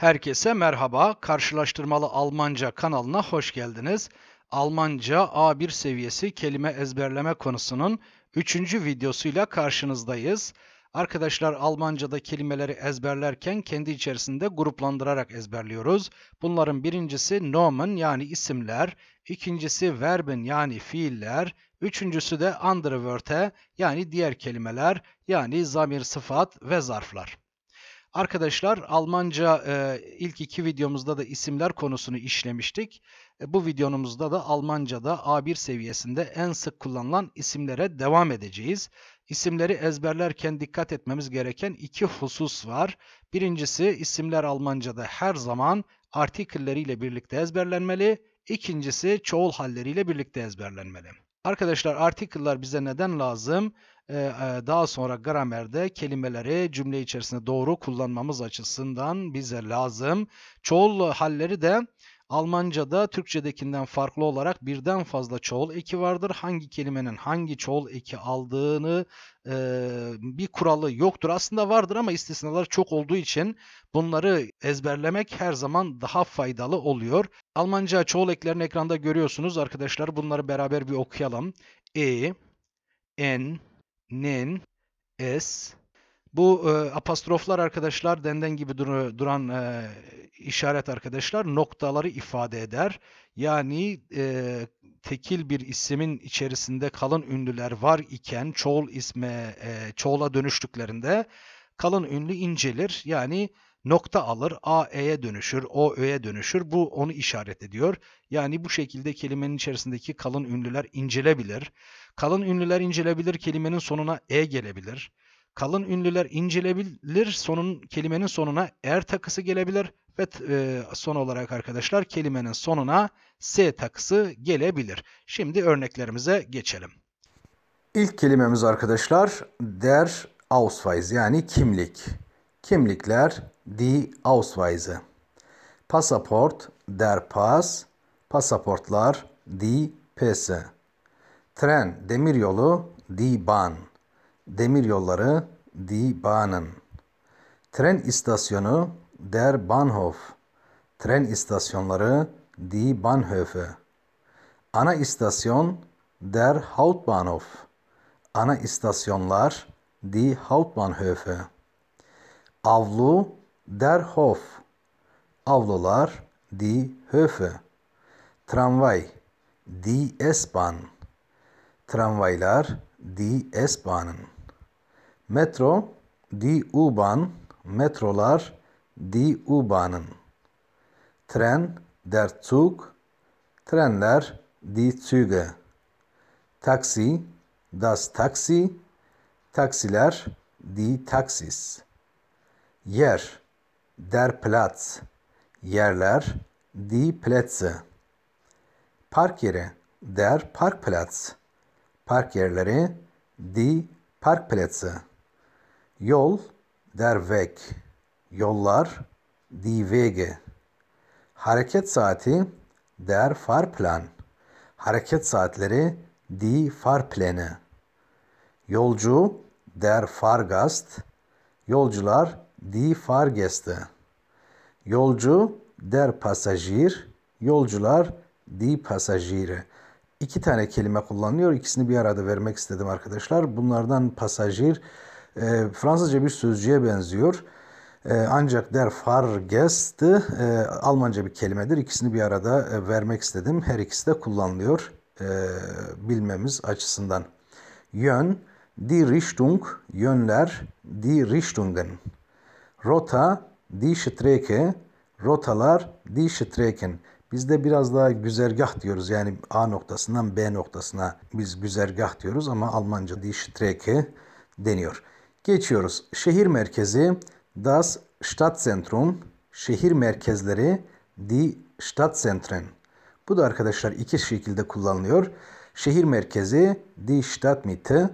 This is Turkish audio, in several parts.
Herkese merhaba. Karşılaştırmalı Almanca kanalına hoş geldiniz. Almanca A1 seviyesi kelime ezberleme konusunun 3. videosuyla karşınızdayız. Arkadaşlar Almanca'da kelimeleri ezberlerken kendi içerisinde gruplandırarak ezberliyoruz. Bunların birincisi nomen yani isimler, ikincisi verben yani fiiller, üçüncüsü de andere yani diğer kelimeler yani zamir sıfat ve zarflar. Arkadaşlar Almanca e, ilk iki videomuzda da isimler konusunu işlemiştik. E, bu videomuzda da Almanca'da A1 seviyesinde en sık kullanılan isimlere devam edeceğiz. İsimleri ezberlerken dikkat etmemiz gereken iki husus var. Birincisi isimler Almanca'da her zaman artikelleriyle birlikte ezberlenmeli. İkincisi çoğul halleriyle birlikte ezberlenmeli. Arkadaşlar artikıllar bize neden lazım? E, e, daha sonra gramerde kelimeleri cümle içerisinde doğru kullanmamız açısından bize lazım. Çoğul halleri de Almanca'da Türkçedekinden farklı olarak birden fazla çoğul eki vardır. Hangi kelimenin hangi çoğul eki aldığını e, bir kuralı yoktur. Aslında vardır ama istisnalar çok olduğu için bunları ezberlemek her zaman daha faydalı oluyor. Almanca çoğul eklerini ekranda görüyorsunuz. Arkadaşlar bunları beraber bir okuyalım. E, N, nin, es. Bu e, apostroflar arkadaşlar denden gibi dur duran e, işaret arkadaşlar noktaları ifade eder. Yani e, tekil bir ismin içerisinde kalın ünlüler var iken çoğul isme e, çoğula dönüştüklerinde kalın ünlü incelir. Yani Nokta alır, A E'ye dönüşür, O Ö'ye dönüşür. Bu onu işaret ediyor. Yani bu şekilde kelimenin içerisindeki kalın ünlüler incelebilir. Kalın ünlüler incelebilir kelimenin sonuna E gelebilir. Kalın ünlüler incelebilir sonun kelimenin sonuna er takısı gelebilir ve e, son olarak arkadaşlar kelimenin sonuna s takısı gelebilir. Şimdi örneklerimize geçelim. İlk kelimemiz arkadaşlar der Ausweis yani kimlik. Kimlikler die Ausweise. Pasaport, der Pass, pasaportlar, die Pässe. Tren, demiryolu, die Bahn. Demiryolları, die Bahnen. Tren istasyonu, der Bahnhof. Tren istasyonları, die Bahnhöfe. Ana istasyon, der Hauptbahnhof. Ana istasyonlar, die Hauptbahnhöfe. Avlu, Der Hof Avlular Die Höfe Tramvay Die S-Bahn Tramvaylar Die S-Bahn'ın Metro Die U-Bahn Metrolar Die U-Bahn'ın Tren Der Zug Trenler Die Züge Taksi Das Taxi Taksiler Die Taxis Yer der Platz, yerler, die Plätze. Park yeri, der Parkplatz, park yerleri, die Parkplätze. Yol, der Weg, yollar, die Wege. Hareket saati, der Fahrplan, hareket saatleri, die Fahrpläne. Yolcu, der Fahrgast, yolcular, die Fahrgäste. Yolcu der pasajir. yolcular di pasajire. İki tane kelime kullanılıyor. İkisini bir arada vermek istedim arkadaşlar. Bunlardan pasajir e, Fransızca bir sözcüğe benziyor. E, ancak der Fahrgäste e, Almanca bir kelimedir. İkisini bir arada e, vermek istedim. Her ikisi de kullanılıyor e, bilmemiz açısından. Yön, die Richtung, yönler, die Richtungen. Rota die Strecke, rotalar die Strecken. Biz biraz daha güzergah diyoruz. Yani A noktasından B noktasına biz güzergah diyoruz ama Almanca die Strecke deniyor. Geçiyoruz. Şehir merkezi das Stadtzentrum, şehir merkezleri die Stadtzentren. Bu da arkadaşlar iki şekilde kullanılıyor. Şehir merkezi die Stadtmitte,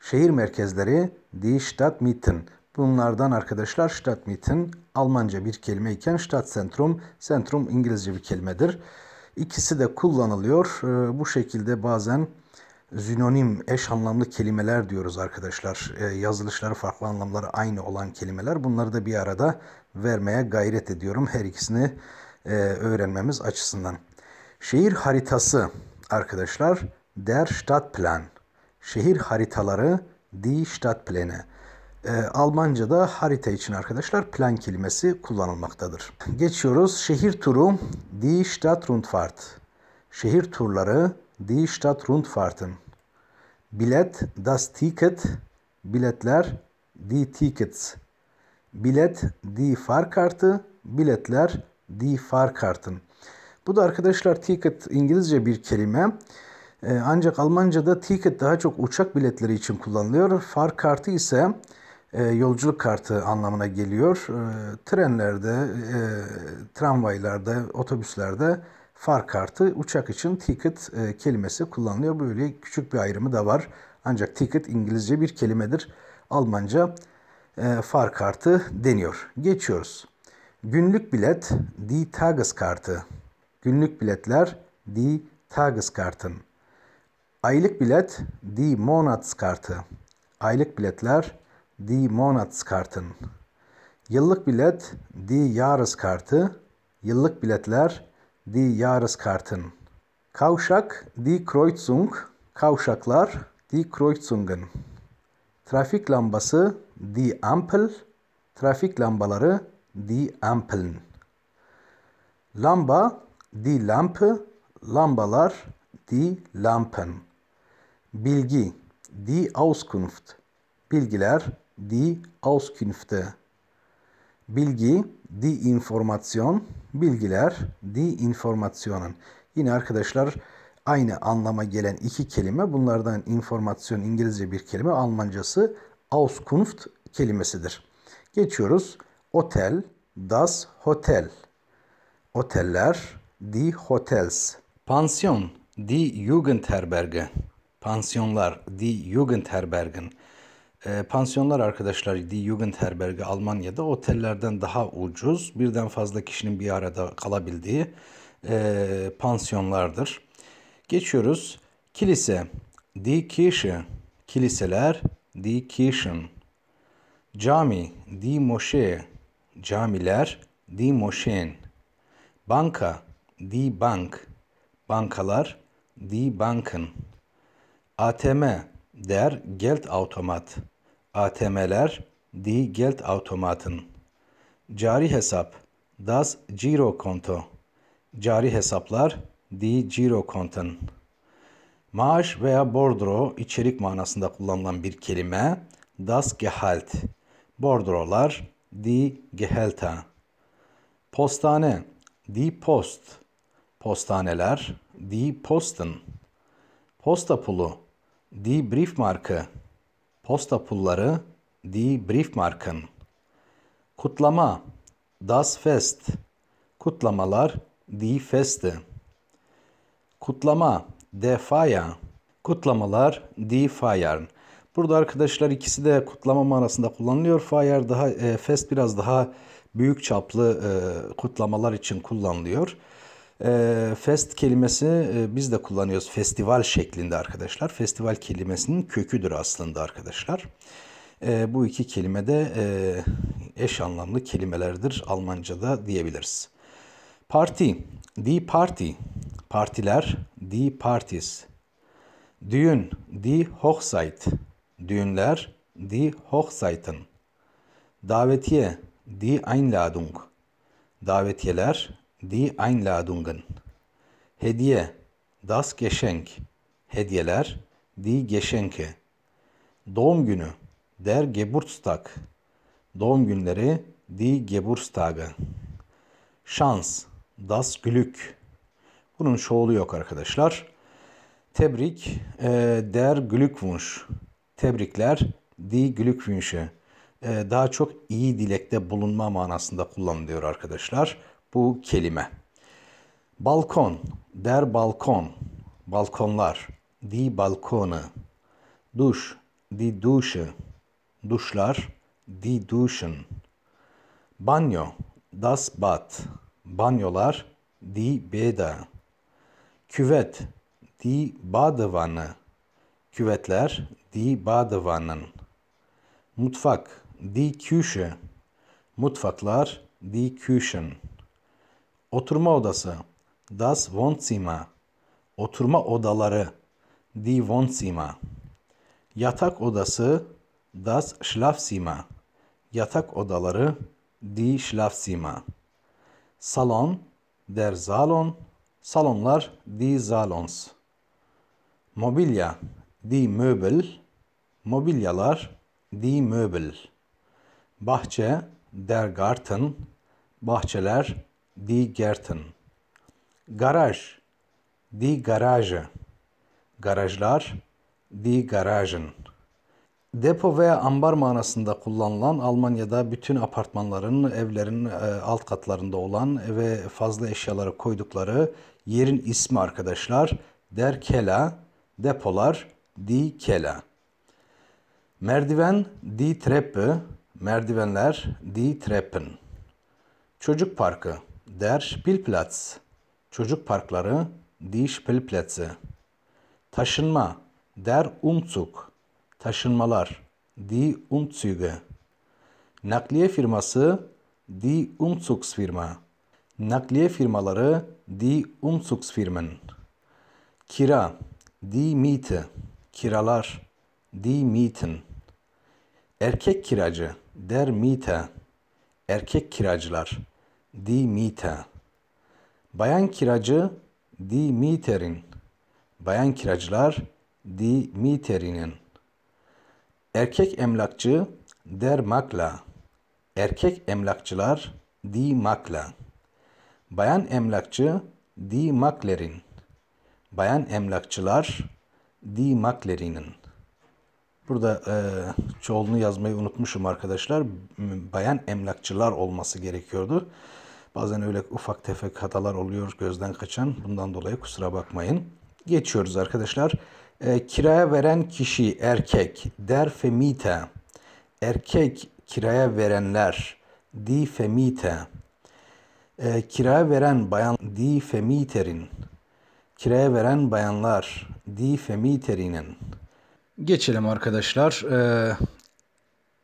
şehir merkezleri die Stadtmitten. Bunlardan arkadaşlar Stadtmieten Almanca bir kelime iken Stadtzentrum, Centrum İngilizce bir kelimedir. İkisi de kullanılıyor. Ee, bu şekilde bazen zinonim, eş anlamlı kelimeler diyoruz arkadaşlar. Ee, yazılışları farklı anlamları aynı olan kelimeler. Bunları da bir arada vermeye gayret ediyorum her ikisini e, öğrenmemiz açısından. Şehir haritası arkadaşlar Der Stadtplan. Şehir haritaları Die Stadtpläne. Ee, Almanca'da harita için arkadaşlar plan kelimesi kullanılmaktadır. Geçiyoruz. Şehir turu Die Stadtrundfahrt. Şehir turları Die Stadtrundfahrten. Bilet Das Ticket. Biletler Die Tickets. Bilet Die Fahrkarte. Biletler Die Fahrkarten. Bu da arkadaşlar ticket İngilizce bir kelime. Ee, ancak Almanca'da ticket daha çok uçak biletleri için kullanılıyor. Fahrkarte ise e, yolculuk kartı anlamına geliyor. E, trenlerde, e, tramvaylarda, otobüslerde far kartı, uçak için ticket kelimesi kullanılıyor. Böyle küçük bir ayrımı da var. Ancak ticket İngilizce bir kelimedir. Almanca far kartı deniyor. Geçiyoruz. Günlük bilet, die Tageskartı. Günlük biletler, die Tageskarten. Aylık bilet, die Monatskartı. Aylık biletler, di monats kartın Yıllık bilet di yarız kartı Yıllık biletler di yarız kartın Kavşak di Kreuzung. Kavşaklar di Kreuzungen. Trafik lambası di Ampel. Trafik lambaları di Ampeln. Lamba di Lampe. Lambalar di Lampen. Bilgi di Auskunft. Bilgiler die Auskünfte. Bilgi, die Information, bilgiler, die Informationen. Yine arkadaşlar aynı anlama gelen iki kelime. Bunlardan informasyon İngilizce bir kelime, Almancası Auskunft kelimesidir. Geçiyoruz. Otel, das Hotel. Oteller, die Hotels. Pansiyon, die Jugendherberge. Pansiyonlar, die Jugendherbergen. E, pansiyonlar arkadaşlar Die Jugendherberge Almanya'da otellerden daha ucuz, birden fazla kişinin bir arada kalabildiği e, pansiyonlardır. Geçiyoruz. Kilise Die Kirche Kiliseler Die Kirchen Cami Die Moschee Camiler Die Moscheen Banka Die Bank Bankalar Die Banken ATM der Geldautomat ATM'ler, die Geldautomaten, cari hesap, das Girokonto, cari hesaplar, die Girokonten, maaş veya bordro içerik manasında kullanılan bir kelime, das Gehalt, bordrolar, die Gehalta, postane, die Post, postaneler, die Posten, posta pulu, die Briefmarke, Posta pulları Die Briefmarken Kutlama Das Fest Kutlamalar Die Feste Kutlama De Feier Kutlamalar Die Feier Burada arkadaşlar ikisi de kutlama arasında kullanılıyor. Feier daha e, fest biraz daha büyük çaplı e, kutlamalar için kullanılıyor. E, fest kelimesi e, biz de kullanıyoruz festival şeklinde arkadaşlar. Festival kelimesinin köküdür aslında arkadaşlar. E, bu iki kelime de e, eş anlamlı kelimelerdir Almanca'da diyebiliriz. Parti, die Party, partiler, die Parties. Düğün, die Hochzeit, düğünler, die Hochzeiten. Davetiye, die Einladung. Davetiyeler, die Einladungen. Hediye, das Geschenk. Hediyeler, die Geschenke. Doğum günü, der Geburtstag. Doğum günleri, die Geburtstage. Şans, das Glück. Bunun çoğulu yok arkadaşlar. Tebrik, e, der Glückwunsch. Tebrikler, die Glückwünsche. E, daha çok iyi dilekte bulunma manasında kullanılıyor arkadaşlar bu kelime. Balkon, der balkon, balkonlar, di balkonu, duş, di duşu, duşlar, di duşun, banyo, das bat, banyolar, di beda, küvet, di badewanne, küvetler, di badewannen, mutfak, di küche, mutfaklar, di küşün Oturma odası. Das Wohnzimmer. Oturma odaları. Die Wohnzimmer. Yatak odası. Das Schlafzimmer. Yatak odaları. Die Schlafzimmer. Salon. Der Salon. Salonlar. Die Salons. Mobilya. Die Möbel. Mobilyalar. Die Möbel. Bahçe. Der Garten. Bahçeler die Gärten. Garaj, die Garage. Garajlar, die Garagen. Depo veya ambar manasında kullanılan Almanya'da bütün apartmanların, evlerin e, alt katlarında olan ve fazla eşyaları koydukları yerin ismi arkadaşlar. Der Kela, depolar, die Kela. Merdiven, die Treppe, merdivenler, die Treppen. Çocuk parkı, Der Spielplatz, çocuk parkları, die Spielplätze. Taşınma, der Umzug, taşınmalar, die Umzüge. Nakliye firması, die Umzugsfirma. Nakliye firmaları, die Umzugsfirmen. Kira, die Miete, kiralar, die Mieten. Erkek kiracı, der Mieter. Erkek kiracılar, die Mieter. Bayan kiracı die Mieterin. Bayan kiracılar die Mieterinin. Erkek emlakçı der Makla. Erkek emlakçılar die Makla. Bayan emlakçı die Maklerin. Bayan emlakçılar die Maklerinin. Burada e, çoğulunu yazmayı unutmuşum arkadaşlar. Bayan emlakçılar olması gerekiyordu. Bazen öyle ufak tefek hatalar oluyor gözden kaçan. Bundan dolayı kusura bakmayın. Geçiyoruz arkadaşlar. E, kiraya veren kişi erkek. Der femite. Erkek kiraya verenler. Di femite. E, kiraya veren bayan di femiterin. Kiraya veren bayanlar. Di femiterinin. Geçelim arkadaşlar. E,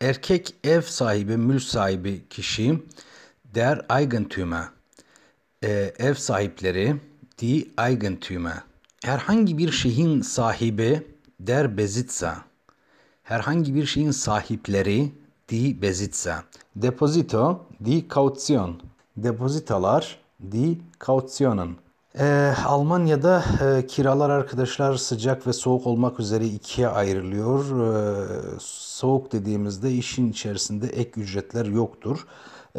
erkek ev sahibi, mülk sahibi kişiyim. Der Eigentümer e, ev sahipleri die Eigentümer herhangi bir şeyin sahibi der Besitzer herhangi bir şeyin sahipleri die Besitzer depozito die Kaution depozitalar die Kautionen ee, Almanya'da e, kiralar arkadaşlar sıcak ve soğuk olmak üzere ikiye ayrılıyor. Ee, soğuk dediğimizde işin içerisinde ek ücretler yoktur.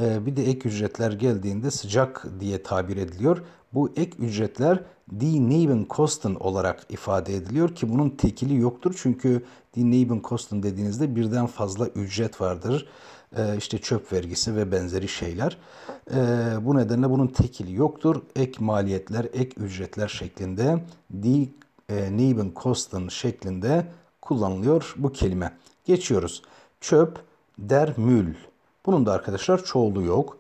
Ee, bir de ek ücretler geldiğinde sıcak diye tabir ediliyor. Bu ek ücretler die Nebenkosten olarak ifade ediliyor ki bunun tekili yoktur. Çünkü die Nebenkosten dediğinizde birden fazla ücret vardır. Ee, işte çöp vergisi ve benzeri şeyler. Ee, bu nedenle bunun tekili yoktur. Ek maliyetler, ek ücretler şeklinde die e, Nebenkosten şeklinde kullanılıyor bu kelime. Geçiyoruz. Çöp der Müll bunun da arkadaşlar çoğulu yok.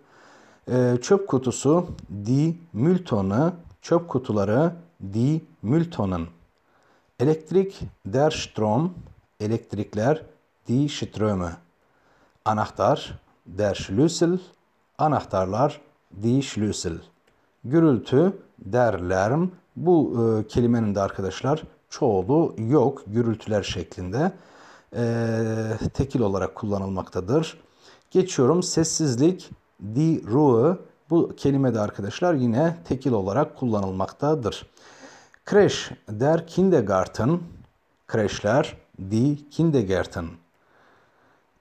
E, çöp kutusu di Milton'ı, çöp kutuları di Milton'ın. Elektrik der Strom, elektrikler di Ströme. Anahtar der Schlüssel, anahtarlar di Schlüssel. Gürültü der Lärm, bu e, kelimenin de arkadaşlar çoğulu yok gürültüler şeklinde e, tekil olarak kullanılmaktadır. Geçiyorum sessizlik di ruhe bu kelime de arkadaşlar yine tekil olarak kullanılmaktadır. Kreş der kindergarten, kreşler di kindergarten.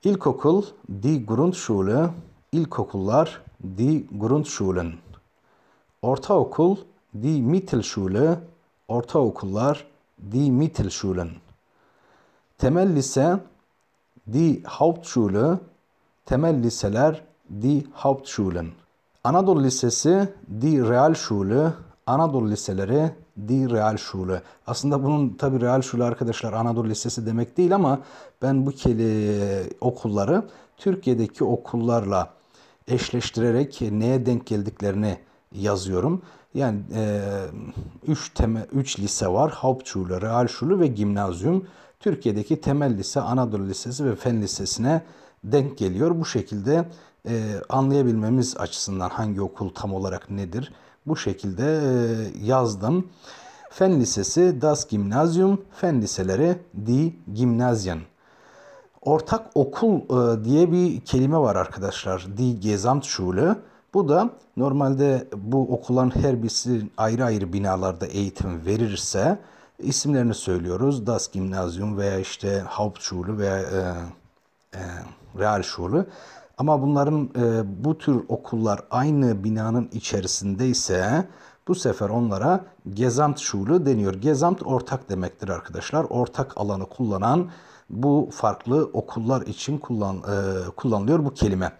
İlkokul di Grundschule, ilkokullar di Grundschulen. Ortaokul die Mittelschule, ortaokullar die Mittelschulen. Temel lise die Hauptschule, Temel liseler Die Hauptschulen. Anadolu Lisesi Real Schule. Anadolu Liseleri Real Schule. Aslında bunun tabi Real Schule arkadaşlar Anadolu Lisesi demek değil ama ben bu keli okulları Türkiye'deki okullarla eşleştirerek neye denk geldiklerini yazıyorum. Yani 3 e, üç teme, üç lise var. Hauptschule, Realschule ve Gimnazyum. Türkiye'deki temel lise, Anadolu Lisesi ve Fen Lisesi'ne denk geliyor. Bu şekilde e, anlayabilmemiz açısından hangi okul tam olarak nedir? Bu şekilde e, yazdım. Fen Lisesi Das Gymnasium, Fen Liseleri Die Gymnasien. Ortak okul e, diye bir kelime var arkadaşlar. Die Gesamtschule. Bu da normalde bu okulların her birisi ayrı ayrı binalarda eğitim verirse isimlerini söylüyoruz. Das Gymnasium veya işte Hauptschule veya e, e, real şuurlu. Ama bunların e, bu tür okullar aynı binanın içerisinde ise bu sefer onlara gezamt şuurlu deniyor. Gezamt ortak demektir arkadaşlar. Ortak alanı kullanan bu farklı okullar için kullan, e, kullanılıyor bu kelime.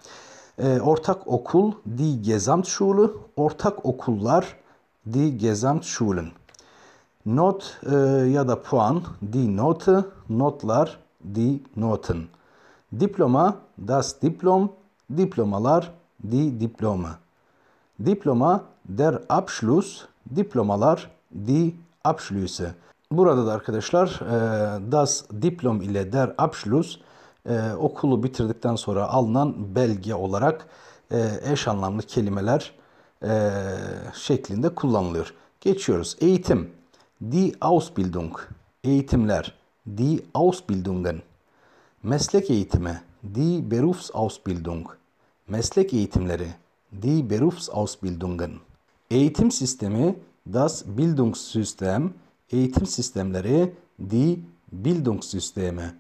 E, ortak okul di gezamt Gesamtschule, ortak okullar di gezamt Gesamtschulen. Not e, ya da puan di Note, notlar di notun. Diploma, das Diplom, diplomalar, die Diplome. Diploma, der Abschluss, diplomalar, die Abschlüsse. Burada da arkadaşlar e, das Diplom ile der Abschluss e, okulu bitirdikten sonra alınan belge olarak e, eş anlamlı kelimeler şeklinde kullanılıyor. Geçiyoruz. Eğitim. Die Ausbildung. Eğitimler. Die Ausbildungen. Meslek eğitimi Die Berufsausbildung Meslek eğitimleri Die Berufsausbildungen Eğitim sistemi Das Bildungssystem Eğitim sistemleri Die Bildungssysteme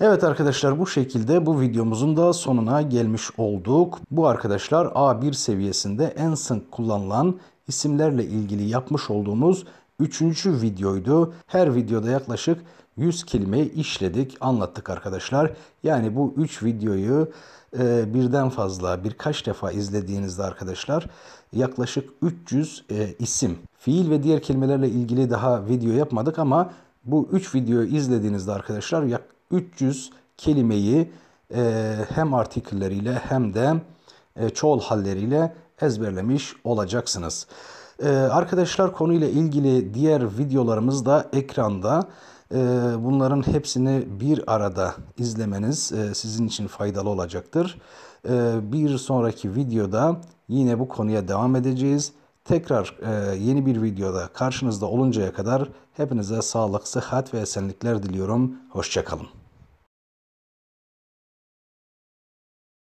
Evet arkadaşlar bu şekilde bu videomuzun da sonuna gelmiş olduk. Bu arkadaşlar A1 seviyesinde en sık kullanılan isimlerle ilgili yapmış olduğumuz 3. videoydu. Her videoda yaklaşık 100 kelimeyi işledik, anlattık arkadaşlar. Yani bu 3 videoyu e, birden fazla birkaç defa izlediğinizde arkadaşlar yaklaşık 300 e, isim, fiil ve diğer kelimelerle ilgili daha video yapmadık ama bu 3 videoyu izlediğinizde arkadaşlar yak 300 kelimeyi e, hem artikülleriyle hem de e, çoğul halleriyle ezberlemiş olacaksınız. Ee, arkadaşlar konuyla ilgili diğer videolarımız da ekranda. Ee, bunların hepsini bir arada izlemeniz e, sizin için faydalı olacaktır. Ee, bir sonraki videoda yine bu konuya devam edeceğiz. Tekrar e, yeni bir videoda karşınızda oluncaya kadar hepinize sağlık, sıhhat ve esenlikler diliyorum. Hoşçakalın.